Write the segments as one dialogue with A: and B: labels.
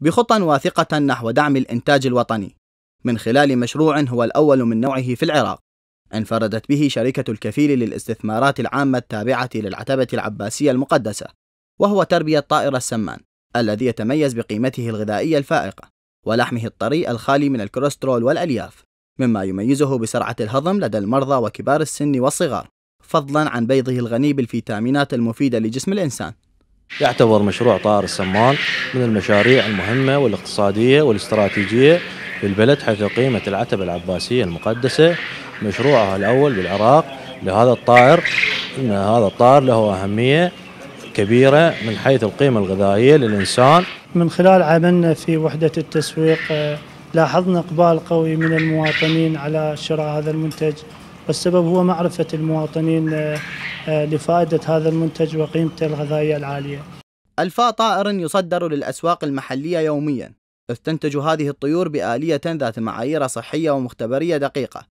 A: بخطى واثقة نحو دعم الإنتاج الوطني من خلال مشروع هو الأول من نوعه في العراق انفردت به شركة الكفيل للاستثمارات العامة التابعة للعتبة العباسية المقدسة وهو تربية طائر السمان الذي يتميز بقيمته الغذائية الفائقة ولحمه الطري الخالي من الكوليسترول والألياف مما يميزه بسرعة الهضم لدى المرضى وكبار السن والصغار فضلا عن بيضه الغني
B: بالفيتامينات المفيدة لجسم الإنسان يعتبر مشروع طائر السمان من المشاريع المهمة والاقتصادية والاستراتيجية في البلد حيث قيمة العتبة العباسية المقدسة مشروعها الأول بالعراق لهذا الطائر إن هذا الطائر له أهمية كبيرة من حيث القيمة الغذائية للإنسان
C: من خلال عملنا في وحدة التسويق آه، لاحظنا إقبال قوي من المواطنين على شراء هذا المنتج والسبب هو معرفة المواطنين آه، آه، لفائدة هذا المنتج وقيمته الغذائية العالية
A: الفاء طائر يصدر للأسواق المحلية يوميا إذ تنتج هذه الطيور بآلية ذات معايير صحية ومختبرية دقيقة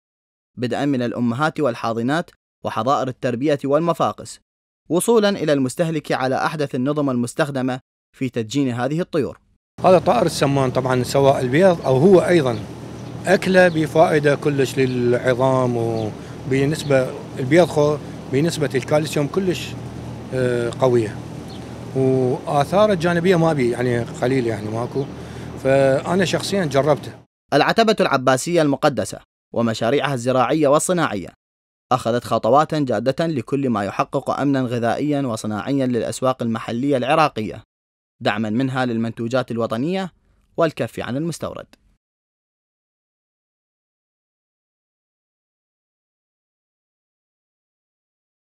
A: بدءا من الأمهات والحاضنات وحظائر التربية والمفاقس وصولا إلى المستهلك على أحدث النظم المستخدمة في تدجين هذه الطيور
D: هذا طائر السمان طبعا سواء البيض أو هو أيضا أكله بفائدة كلش للعظام و... بنسبه البيض بنسبه الكالسيوم كلش آه، قويه واثاره الجانبية ما بي يعني قليل يعني ماكو فانا شخصيا جربته العتبه العباسيه المقدسه
A: ومشاريعها الزراعيه والصناعيه اخذت خطوات جاده لكل ما يحقق امنا غذائيا وصناعيا للاسواق المحليه العراقيه دعما منها للمنتوجات الوطنيه والكف عن المستورد